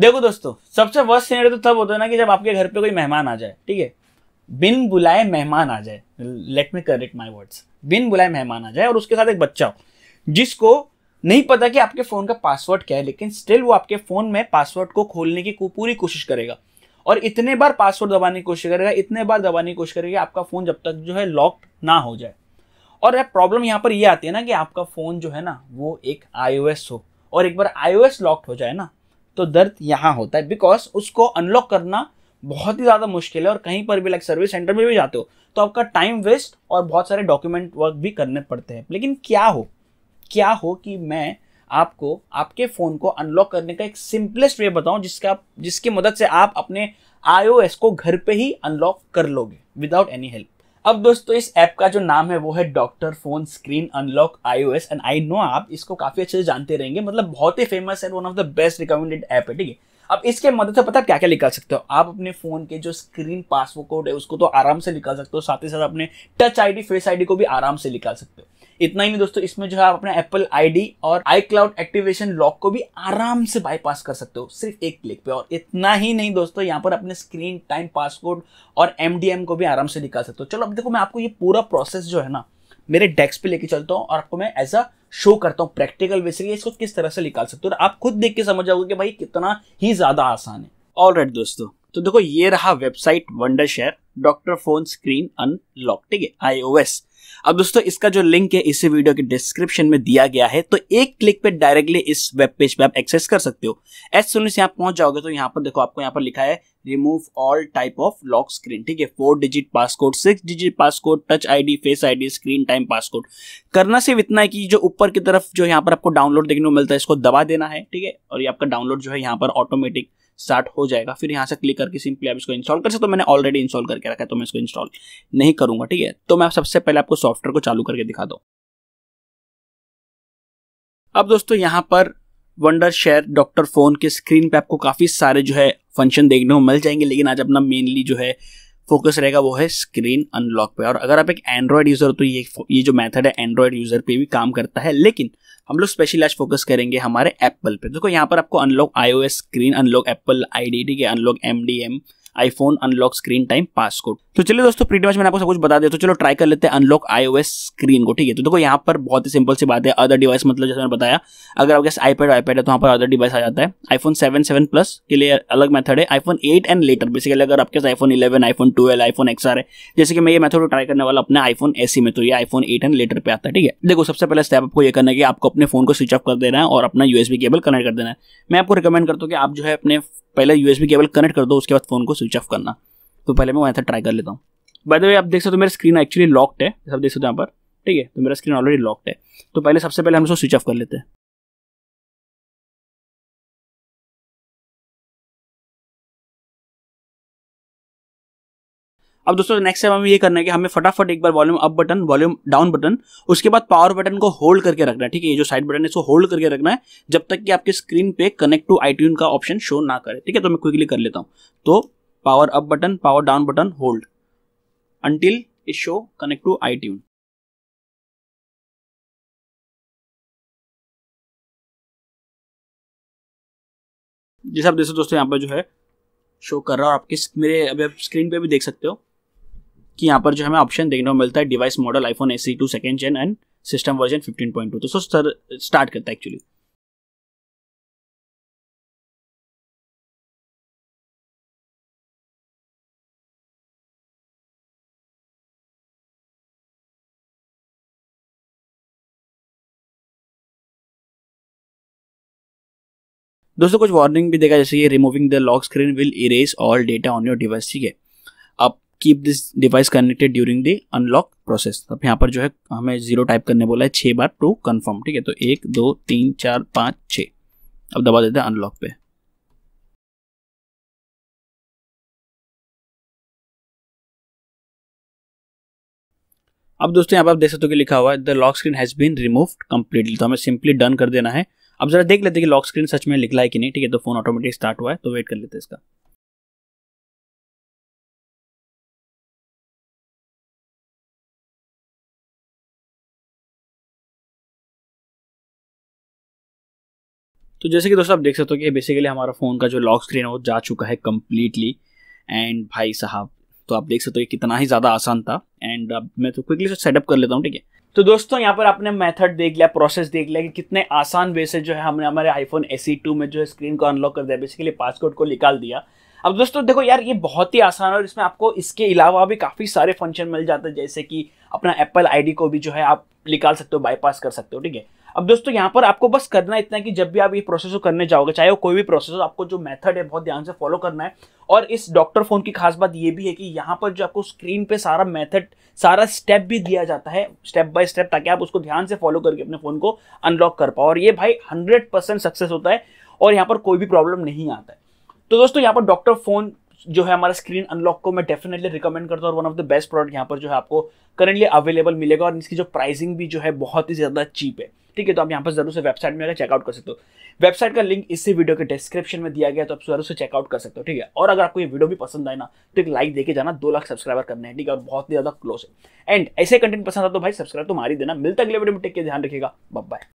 देखो दोस्तों सबसे वर्ष सीनेरियो तो तब होता है ना कि जब आपके घर पे कोई मेहमान आ जाए ठीक है बिन बुलाए मेहमान आ जाए let me correct my words बिन बुलाए मेहमान आ जाए और उसके साथ एक बच्चा हो जिसको नहीं पता कि आपके फ़ोन का पासवर्ड क्या है लेकिन स्टिल वो आपके फ़ोन में पासवर्ड को खोलने की पूरी कोशिश करेगा और इतने बार पासवर्ड दबाने की कोशिश करेगा इतने बार दबाने की कोशिश करेगा आपका फ़ोन जब तक जो है लॉक ना हो जाए और प्रॉब्लम यहाँ पर ये यह आती है ना कि आपका फ़ोन जो है ना वो एक आईओएस हो और एक बार आईओएस लॉक्ड हो जाए ना तो दर्द यहाँ होता है बिकॉज उसको अनलॉक करना बहुत ही ज़्यादा मुश्किल है और कहीं पर भी लाइक सर्विस सेंटर में भी जाते हो तो आपका टाइम वेस्ट और बहुत सारे डॉक्यूमेंट वर्क भी करने पड़ते हैं लेकिन क्या हो क्या हो कि मैं आपको आपके फ़ोन को अनलॉक करने का एक सिंपलेस्ट वे बताऊं जिसका जिसकी मदद से आप अपने आईओएस को घर पे ही अनलॉक कर लोगे विदाउट एनी हेल्प अब दोस्तों इस ऐप का जो नाम है वो है doctor phone screen unlock iOS and I know आप इसको काफी अच्छे से जानते रहेंगे मतलब बहुत ही famous and one of the best recommended app है ठीक है अब इसके मदद से पता क्या क्या निकाल सकते हो आप अपने फोन के जो स्क्रीन पासवर्ड कोड है उसको तो आराम से निकाल सकते हो साथ ही साथ अपने टच आईडी फेस आईडी को भी आराम से निकाल सकते हो इतना ही नहीं दोस्तों इसमें जो है आप अपना एप्पल आईडी और आई क्लाउड एक्टिवेशन लॉक को भी आराम से बाईपास कर सकते हो सिर्फ एक क्लिक पे और इतना ही नहीं दोस्तों यहाँ पर अपने स्क्रीन टाइम पासवर्ड और एमडीएम को भी आराम से निकाल सकते हो चलो अब देखो मैं आपको ये पूरा प्रोसेस जो है ना मेरे डेस्क पे लेके चलता हूँ और आपको मैं एज अ शो करता हूँ प्रैक्टिकल वे से इसको किस तरह से निकाल सकते हो आप खुद देख के समझ जाओगे कि भाई कितना ही ज़्यादा आसान है ऑल right, दोस्तों तो देखो ये रहा website Wondershare doctor phone screen unlock ठीक है आईओएस अब दोस्तों इसका जो लिंक है इसी वीडियो के डिस्क्रिप्शन में दिया गया है तो एक क्लिक पे डायरेक्टली इस वेब पेज पे आप एक्सेस कर सकते हो एस सुन से आप पहुंच जाओगे तो यहाँ पर देखो आपको यहाँ पर लिखा है remove all type of lock screen ठीक है four digit passcode six digit passcode touch ID face ID screen time passcode करना सिर्फ इतना है कि जो ऊपर की तरफ जो यहाँ पर आपको डाउनलोड देखने को मिलता है इसको दबा देना है ठीक है और ये आपका डाउनलोड जो है यहाँ पर ऑटोमेटिक स्टार्ट हो जाएगा फिर यहाँ से क्लिक करके सिंपली आप इसको इंस्टॉल कर सकते हो तो मैंने ऑलरेडी इंस्टॉल करके रखा है तो मैं इसको इंस्टॉल नहीं करूंगा ठीक है तो मैं सबसे पहले आपको सॉफ्टवेयर को चालू करके दिखा दो अब दोस्तों यहाँ पर वंडर शेयर डॉक्टर फोन के स्क्रीन पे आपको काफ़ी सारे जो है फंक्शन देखने को मिल जाएंगे लेकिन आज अपना मेनली जो है फोकस रहेगा वो है स्क्रीन अनलॉक पे और अगर आप एक एंड्रॉयड यूज़र हो तो ये ये जो मेथड है एंड्रॉयड यूज़र पे भी काम करता है लेकिन हम लोग स्पेशली आज फोकस करेंगे हमारे एप्पल पे देखो यहाँ पर आपको unlock iOS screen unlock Apple ID ठीक है unlock MDM iPhone unlock screen time passcode तो चलिए दोस्तों प्रीटी मैंने आपको सब कुछ बता दिया तो चलो ट्राई कर लेते हैं अनलॉक आईओएस स्क्रीन को ठीक है तो देखो यहाँ पर बहुत ही सिंपल सी बात है अदर डिवाइस मतलब जैसे मैंने बताया अगर आपके पास आईपैड आईपैड है तो वहाँ पर अदर डिवाइस आ जाता है आईफोन सेवन सेवन प्लस के लिए अलग मेथड है iPhone eight and later basically अगर आपके पास iPhone eleven iPhone twelve iPhone X है जैसे कि मैं ये मेथड ट्राई करने वाला अपने आईफोन एसी e में तो ये आईफोन एट एंड लेटर पर आता है ठीक है देखो सबसे पहले स्टेप आपको ये करना है कि आपको अपने फोन को स्विच ऑफ कर देना है और अपना यूएसबी केबल कनेक्ट कर देना है मैं आपको रिकमेंड करता हूँ कि आप जो है अपने पहले यूएसबी केबल कनेक्ट कर दो उसके बाद फोन को स्विच ऑफ करना तो पहले मैं वहाँ से ट्राई कर लेता हूँ बाय द वे आप देख सकते हो मेरा स्क्रीन एक्चुअली लॉक्ड है जैसे आप देख सकते हो यहाँ पर ठीक है तो मेरा स्क्रीन ऑलरेडी लॉक्ड है तो पहले सबसे पहले हम इसको स्विच ऑफ कर लेते हैं अब दोस्तों नेक्स्ट टाइम हमें ये करना है कि हमें फटाफट एक बार volume up button volume down button उसके बाद पावर बटन को होल्ड करके रखना है ठीक है ये जो साइड बटन है इसको होल्ड करके रखना है जब तक कि आपके स्क्रीन पे कनेक्ट टू आईट्यून का ऑप्शन शो ना करे ठीक है तो मैं क्विकली कर लेता हूँ तो power up button, power down button, hold until it show connect to iTunes. जैसे आप देख सकते हो दोस्तों यहाँ पर जो है शो कर रहा है और आपके मेरे अभी आप स्क्रीन पे भी देख सकते हो कि यहाँ पर जो हमें ऑप्शन देखने को मिलता है device model iPhone S E two second gen and system version 15.2 तो सर स्टार्ट करता है एक्चुअली दोस्तों कुछ वार्निंग भी देखा जैसे कि removing the lock screen will erase all data on your device ठीक है अब keep this device connected during the unlock process अब यहाँ पर जो है हमें जीरो टाइप करने बोला है छः बार टू कन्फर्म ठीक है तो एक दो तीन चार पाँच छः अब दबा देते हैं अनलॉक पे अब दोस्तों यहाँ पर आप देख सकते हो कि लिखा हुआ है the lock screen has been removed completely तो हमें सिंपली डन कर देना है अब जरा देख लेते हैं कि लॉक स्क्रीन सच में निकला है कि नहीं ठीक है तो फोन ऑटोमेटिक स्टार्ट हुआ है तो वेट कर लेते हैं इसका तो जैसे कि दोस्तों आप देख सकते हो कि बेसिकली हमारा फ़ोन का जो लॉक स्क्रीन है वो जा चुका है कम्प्लीटली एंड भाई साहब तो आप देख सकते हो कि कितना ही ज़्यादा आसान था एंड अब मैं तो क्विकली सेटअप कर लेता हूँ ठीक है तो दोस्तों यहाँ पर आपने मेथड देख लिया प्रोसेस देख लिया कि कितने आसान वे से जो है हमने हमारे आईफोन एस टू में जो है स्क्रीन को अनलॉक कर दिया बेसिकली पासकोड को निकाल दिया अब दोस्तों देखो यार ये बहुत ही आसान है और इसमें आपको इसके अलावा भी काफ़ी सारे फंक्शन मिल जाते हैं जैसे कि अपना एप्पल आईडी को भी जो है आप निकाल सकते हो बाईपास कर सकते हो ठीक है अब दोस्तों यहाँ पर आपको बस करना इतना है कि जब भी आप ये प्रोसेस करने जाओगे चाहे वो कोई भी प्रोसेस हो आपको जो मेथड है बहुत ध्यान से फॉलो करना है और इस डॉक्टर फोन की खास बात ये भी है कि यहाँ पर जो आपको स्क्रीन पे सारा मेथड सारा स्टेप भी दिया जाता है स्टेप बाय स्टेप ताकि आप उसको ध्यान से फॉलो करके अपने फोन को अनलॉक कर पाओ और ये भाई हंड्रेड सक्सेस होता है और यहाँ पर कोई भी प्रॉब्लम नहीं आता है तो दोस्तों यहाँ पर डॉक्टर फोन जो है हमारा स्क्रीन अनलॉक को मैं डेफिनेटली रिकमेंड करता हूँ और one of the best product यहाँ पर जो है आपको करेंटली अवेलेबल मिलेगा और इसकी जो प्राइसिंग भी जो है बहुत ही ज़्यादा चीप है ठीक है तो आप यहाँ पर जरूर से वेबसाइट में चेकआउट कर सकते हो वेबसाइट का लिंक इसी वीडियो के डिस्क्रिप्शन में दिया गया तो आप जरूर से चेकआउट कर सकते हो ठीक है और अगर आपको ये वीडियो भी पसंद आए ना तो एक लाइक देके जाना दो लाख सब्सक्राइबर करने हैं ठीक है और बहुत ही ज्यादा क्लोज है एंड ऐसे कंटेंट पसंद आता तो भाई सब्सक्राइब तो मारी देना मिलता अगले वीडियो में टेक के ध्यान बब बाय